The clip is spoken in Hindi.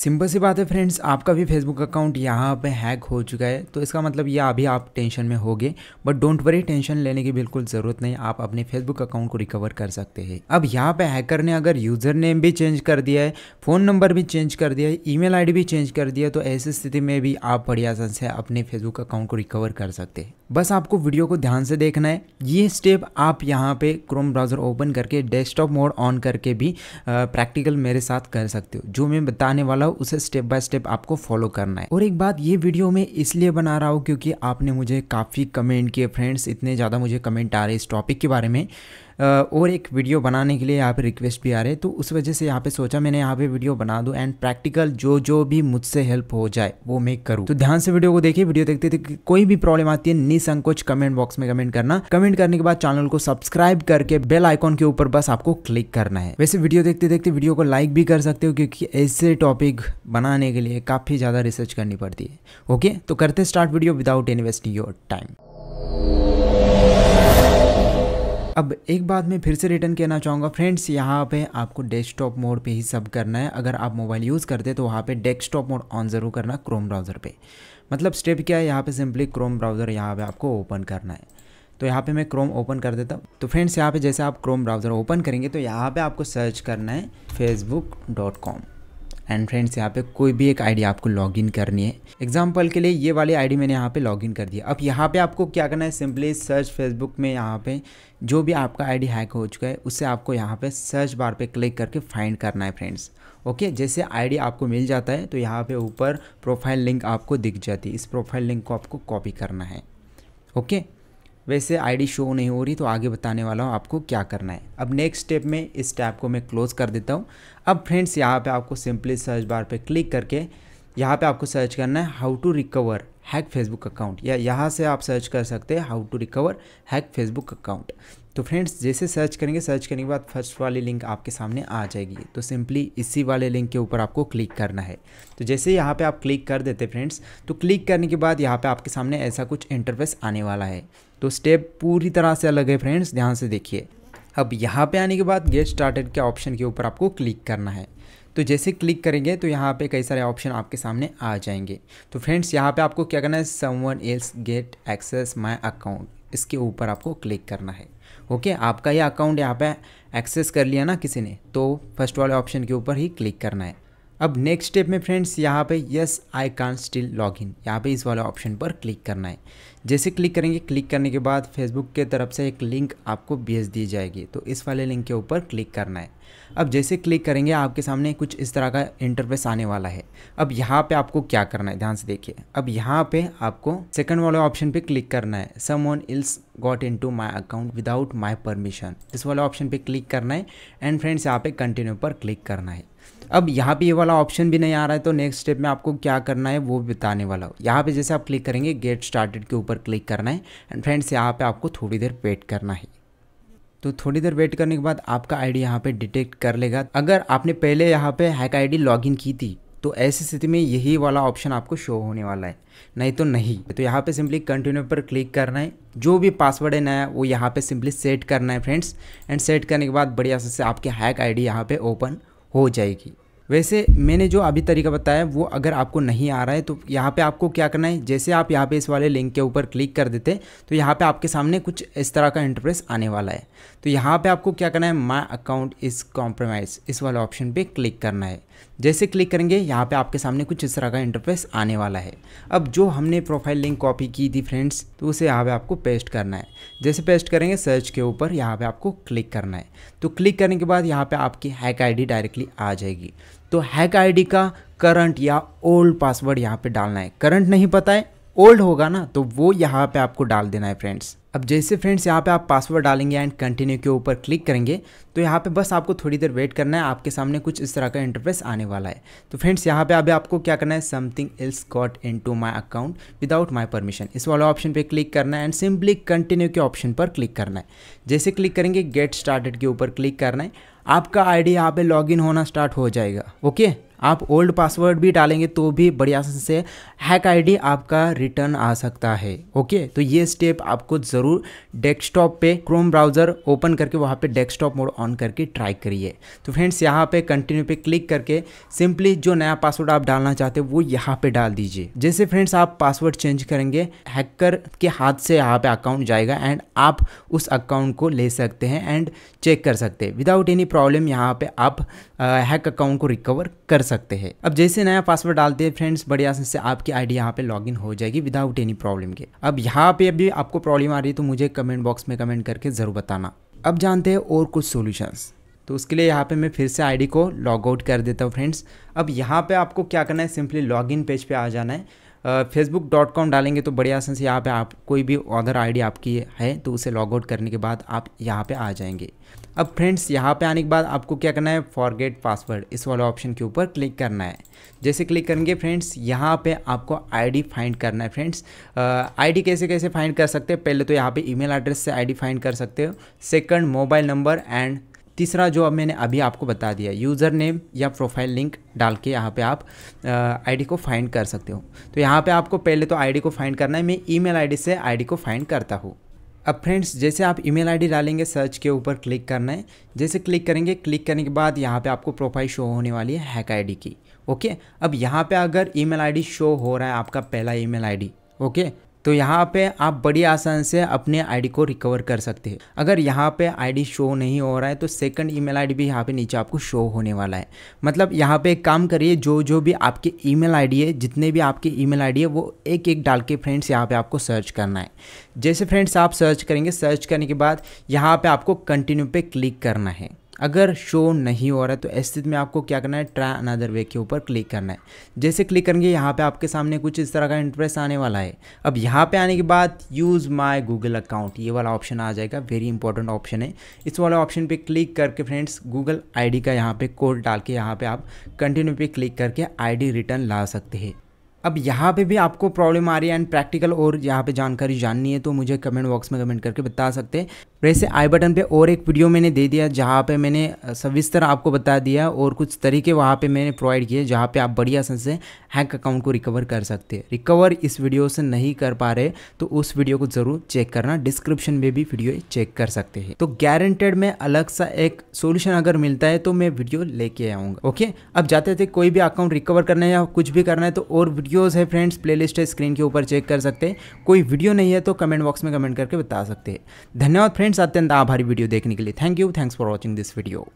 सिंपल सी बात है फ्रेंड्स आपका भी फेसबुक अकाउंट यहाँ पे हैक हो चुका है तो इसका मतलब यह अभी आप टेंशन में होगे बट डोंट वरी टेंशन लेने की बिल्कुल ज़रूरत नहीं आप अपने फेसबुक अकाउंट को रिकवर कर सकते हैं अब यहाँ पे हैकर ने अगर यूज़र नेम भी चेंज कर दिया है फ़ोन नंबर भी चेंज कर दिया है ई मेल भी चेंज कर दिया तो ऐसी स्थिति में भी आप बढ़िया से अपने फेसबुक अकाउंट को रिकवर कर सकते हैं बस आपको वीडियो को ध्यान से देखना है ये स्टेप आप यहाँ पे क्रोम ब्राउज़र ओपन करके डेस्कटॉप मोड ऑन करके भी प्रैक्टिकल मेरे साथ कर सकते हो जो मैं बताने वाला हूँ उसे स्टेप बाय स्टेप आपको फॉलो करना है और एक बात ये वीडियो मैं इसलिए बना रहा हूँ क्योंकि आपने मुझे काफ़ी कमेंट किए फ्रेंड्स इतने ज़्यादा मुझे कमेंट आ रहे इस टॉपिक के बारे में और एक वीडियो बनाने के लिए यहाँ पे रिक्वेस्ट भी आ रहे तो उस वजह से यहाँ पे सोचा मैंने यहाँ पे वीडियो बना दूँ एंड प्रैक्टिकल जो जो भी मुझसे हेल्प हो जाए वो मैं करूँ तो ध्यान से वीडियो को देखिए वीडियो देखते थे कोई भी प्रॉब्लम आती है निसंकोच कमेंट बॉक्स में कमेंट करना कमेंट करने के बाद चैनल को सब्सक्राइब करके बेल आइकॉन के ऊपर बस आपको क्लिक करना है वैसे वीडियो देखते देखते वीडियो को लाइक भी कर सकते हो क्योंकि ऐसे टॉपिक बनाने के लिए काफ़ी ज़्यादा रिसर्च करनी पड़ती है ओके तो करते start video without investing your time अब एक बात मैं फिर से रिटर्न कहना चाहूँगा फ्रेंड्स यहाँ पे आपको डेस्कटॉप मोड पे ही सब करना है अगर आप मोबाइल यूज़ करते तो वहाँ पे डेस्कटॉप मोड ऑन ज़रूर करना क्रोम ब्राउज़र पे मतलब स्टेप क्या है यहाँ पे सिंपली क्रोम ब्राउज़र यहाँ पे आपको ओपन करना है तो यहाँ पे मैं क्रोम ओपन कर देता हूँ तो फ्रेंड्स यहाँ पे जैसे आप क्रोम ब्राउज़र ओपन करेंगे तो यहाँ पर आपको सर्च करना है Facebook dot com and friends यहाँ पे कोई भी एक आईडी आपको लॉगिन करनी है एग्जांपल के लिए ये वाली आईडी मैंने यहाँ पे लॉगिन कर दिया अब यहाँ पे आपको क्या करना है सिंपली सर्च फेसबुक में यहाँ पे जो भी आपका आईडी हैक हो चुका है उसे आपको यहाँ पे सर्च बार पे क्लिक करके फाइंड करना है फ्रेंड्स ओके जैसे आईडी आपको मिल जाता है तो यहाँ पर ऊपर प्रोफाइल लिंक आपको दिख जाती है इस प्रोफाइल लिंक को आपको कॉपी करना है ओके वैसे आईडी शो नहीं हो रही तो आगे बताने वाला हूँ आपको क्या करना है अब नेक्स्ट स्टेप में इस टैब को मैं क्लोज़ कर देता हूँ अब फ्रेंड्स यहाँ पे आपको सिंपली सर्च बार पे क्लिक करके यहाँ पे आपको सर्च करना है how to recover hack Facebook account या यहाँ से आप सर्च कर सकते हैं how to recover hack Facebook account तो फ्रेंड्स जैसे सर्च करेंगे सर्च करने के बाद फर्स्ट वाली लिंक आपके सामने आ जाएगी तो सिंपली इसी वाले लिंक के ऊपर आपको क्लिक करना है तो जैसे यहाँ पे आप क्लिक कर देते फ्रेंड्स तो क्लिक करने के बाद यहाँ पे आपके सामने ऐसा कुछ इंटरफेस आने वाला है तो स्टेप पूरी तरह से अलग है फ्रेंड्स ध्यान से देखिए अब यहाँ पर आने के बाद गेट स्टार्टेड के ऑप्शन के ऊपर आपको क्लिक करना है तो जैसे क्लिक करेंगे तो यहाँ पे कई सारे ऑप्शन आपके सामने आ जाएंगे तो फ्रेंड्स यहाँ पे आपको क्या करना है someone else get access my account इसके ऊपर आपको क्लिक करना है ओके आपका ये अकाउंट यहाँ पे एक्सेस कर लिया ना किसी ने तो फर्स्ट वाले ऑप्शन के ऊपर ही क्लिक करना है अब नेक्स्ट स्टेप में फ्रेंड्स यहाँ पे yes I can still log in यहाँ पर इस वाले ऑप्शन पर क्लिक करना है जैसे क्लिक करेंगे क्लिक करने के बाद फेसबुक के तरफ से एक लिंक आपको भेज दी जाएगी तो इस वाले लिंक के ऊपर क्लिक करना है अब जैसे क्लिक करेंगे आपके सामने कुछ इस तरह का इंटरफेस आने वाला है अब यहाँ पे आपको क्या करना है ध्यान से देखिए अब यहाँ पे आपको सेकंड वाले ऑप्शन पे क्लिक करना है someone else got into my account without my permission इस वाला ऑप्शन पे क्लिक करना है एंड फ्रेंड्स यहाँ पे कंटिन्यू पर क्लिक करना है अब यहाँ पे ये वाला ऑप्शन भी नहीं आ रहा है तो नेक्स्ट स्टेप में आपको क्या करना है वो बताने वाला हूँ यहाँ पे जैसे आप क्लिक करेंगे गेट स्टार्टेड के ऊपर क्लिक करना है एंड फ्रेंड्स यहाँ पे आपको थोड़ी देर वेट करना है तो थोड़ी देर वेट करने के बाद आपका आईडी यहाँ पर डिटेक्ट कर लेगा अगर आपने पहले यहाँ पे हैक आईडी लॉगिन की थी तो ऐसी स्थिति में यही वाला ऑप्शन आपको शो होने वाला है नहीं तो नहीं तो यहाँ पे सिंपली कंटिन्यू पर क्लिक करना है जो भी पासवर्ड है नया वो यहाँ पे सिंपली सेट करना है फ्रेंड्स एंड सेट करने के बाद बढ़िया से आपके हैक आईडी यहाँ पे ओपन हो जाएगी वैसे मैंने जो अभी तरीका बताया वो अगर आपको नहीं आ रहा है तो यहाँ पे आपको क्या करना है जैसे आप यहाँ पे इस वाले लिंक के ऊपर क्लिक कर देते तो यहाँ पे आपके सामने कुछ इस तरह का इंटरप्रेस आने वाला है तो यहाँ पे आपको क्या करना है माई अकाउंट इज़ कॉम्प्रोमाइज़ इस वाले ऑप्शन पे क्लिक करना है जैसे क्लिक करेंगे यहाँ पे आपके सामने कुछ इस तरह का इंटरफेस आने वाला है अब जो हमने प्रोफाइल लिंक कॉपी की थी फ्रेंड्स तो उसे यहाँ पे आपको पेस्ट करना है जैसे पेस्ट करेंगे सर्च के ऊपर यहाँ पे आपको क्लिक करना है तो क्लिक करने के बाद यहाँ पे आपकी हैक आईडी डायरेक्टली आ जाएगी तो हैक आईडी का करंट या ओल्ड पासवर्ड यहाँ पर डालना है करंट नहीं पता है ओल्ड होगा ना तो वो यहाँ पे आपको डाल देना है फ्रेंड्स अब जैसे फ्रेंड्स यहाँ पे आप पासवर्ड डालेंगे एंड कंटिन्यू के ऊपर क्लिक करेंगे तो यहाँ पे बस आपको थोड़ी देर वेट करना है आपके सामने कुछ इस तरह का इंटरफेस आने वाला है तो फ्रेंड्स यहाँ पे अभी आपको क्या करना है something else got into my account without my permission इस वाला ऑप्शन पर क्लिक करना है एंड सिंपली कंटिन्यू के ऑप्शन पर क्लिक करना है जैसे क्लिक करेंगे गेट स्टार्टेड के ऊपर क्लिक करना है आपका आईडी यहाँ पर लॉग होना स्टार्ट हो जाएगा ओके आप ओल्ड पासवर्ड भी डालेंगे तो भी बढ़िया से हैक आईडी आपका रिटर्न आ सकता है ओके तो ये स्टेप आपको ज़रूर डेस्कटॉप पे क्रोम ब्राउज़र ओपन करके वहाँ पे डेस्कटॉप मोड ऑन करके ट्राई करिए तो फ्रेंड्स यहाँ पे कंटिन्यू पे क्लिक करके सिंपली जो नया पासवर्ड आप डालना चाहते हो वो यहाँ पे डाल दीजिए जैसे फ्रेंड्स आप पासवर्ड चेंज करेंगे हैकर के हाथ से यहाँ पे अकाउंट जाएगा एंड आप उस अकाउंट को ले सकते हैं एंड चेक कर सकते हैं विदाउट एनी प्रॉब्लम यहाँ पे आप हैक अकाउंट को रिकवर कर सकते सकते हैं अब जैसे नया पासवर्ड डालते हैं फ्रेंड्स बड़े आसान से आपकी आईडी यहाँ पे लॉगिन हो जाएगी विदाउट एनी प्रॉब्लम के अब यहाँ पे अभी आपको प्रॉब्लम आ रही है तो मुझे कमेंट बॉक्स में कमेंट करके ज़रूर बताना अब जानते हैं और कुछ सोल्यूशंस तो उसके लिए यहाँ पे मैं फिर से आईडी को लॉग आउट कर देता हूँ फ्रेंड्स अब यहाँ पे आपको क्या करना है सिंपली लॉगिन पेज पे आ जाना है फेसबुक डॉट कॉम डालेंगे तो बड़े आसान से यहाँ पे आप कोई भी ऑर्डर आईडी आपकी है तो उसे लॉग आउट करने के बाद आप यहाँ पे आ जाएंगे अब फ्रेंड्स यहाँ पे आने के बाद आपको क्या करना है फॉरगेट पासवर्ड इस वाले ऑप्शन के ऊपर क्लिक करना है जैसे क्लिक करेंगे फ्रेंड्स यहाँ पे आपको आईडी फाइंड करना है फ्रेंड्स आईडी कैसे कैसे फाइंड कर सकते हैं पहले तो यहाँ पे ईमेल एड्रेस से आईडी फाइंड कर सकते हो सेकंड मोबाइल नंबर एंड तीसरा जो अब मैंने अभी आपको बता दिया यूज़र नेम या प्रोफाइल लिंक डाल के यहाँ पे आप आईडी को फाइंड कर सकते हो तो यहाँ पे आपको पहले तो आईडी को फाइंड करना है मैं ईमेल आईडी से आईडी को फाइंड करता हूँ अब फ्रेंड्स जैसे आप ईमेल आईडी डालेंगे सर्च के ऊपर क्लिक करना है जैसे क्लिक करेंगे क्लिक करने के बाद यहाँ पर आपको प्रोफाइल शो होने वाली है हैक आई की ओके अब यहाँ पर अगर ई मेल शो हो रहा है आपका पहला ई मेल ओके तो यहाँ पे आप बड़ी आसान से अपने आईडी को रिकवर कर सकते हैं अगर यहाँ पे आईडी शो नहीं हो रहा है तो सेकंड ईमेल आईडी भी यहाँ पे नीचे आपको शो होने वाला है मतलब यहाँ पे एक काम करिए जो जो भी आपके ईमेल आईडी है जितने भी आपके ईमेल आईडी है वो एक एक डाल के फ्रेंड्स यहाँ पर आपको सर्च करना है जैसे फ्रेंड्स आप सर्च करेंगे सर्च करने के बाद यहाँ पर आपको कंटिन्यू पर क्लिक करना है अगर शो नहीं हो रहा है तो स्थिति में आपको क्या करना है ट्राई अनदर वे के ऊपर क्लिक करना है जैसे क्लिक करेंगे यहाँ पे आपके सामने कुछ इस तरह का इंटरेस्ट आने वाला है अब यहाँ पे आने के बाद यूज़ माय गूगल अकाउंट ये वाला ऑप्शन आ जाएगा वेरी इंपॉर्टेंट ऑप्शन है इस वाले ऑप्शन पर क्लिक करके फ्रेंड्स गूगल आई का यहाँ पर कोड डाल के यहाँ पर आप कंटिन्यू पर क्लिक करके आई रिटर्न ला सकते हैं अब यहाँ पे भी आपको प्रॉब्लम आ रही है एंड प्रैक्टिकल और यहाँ पे जानकारी जाननी है तो मुझे कमेंट बॉक्स में कमेंट करके बता सकते हैं वैसे आई बटन पे और एक वीडियो मैंने दे दिया जहाँ पे मैंने सविस्तर आपको बता दिया और कुछ तरीके वहाँ पे मैंने प्रोवाइड किए जहाँ पे आप बढ़िया से हैक अकाउंट को रिकवर कर सकते हैं रिकवर इस वीडियो से नहीं कर पा रहे तो उस वीडियो को ज़रूर चेक करना डिस्क्रिप्शन में भी वीडियो चेक कर सकते हैं तो गारंटेड में अलग सा एक सोल्यूशन अगर मिलता है तो मैं वीडियो लेके आऊँगा ओके अब जाते थे कोई भी अकाउंट रिकवर करना है या कुछ भी करना है तो और वीडियो वीडियोज़ है फ्रेंड्स प्लेलिस्ट है स्क्रीन के ऊपर चेक कर सकते हैं कोई वीडियो नहीं है तो कमेंट बॉक्स में कमेंट करके बता सकते हैं धन्यवाद फ्रेंड्स अत्यंत आभारी वीडियो देखने के लिए thank you thanks for watching this video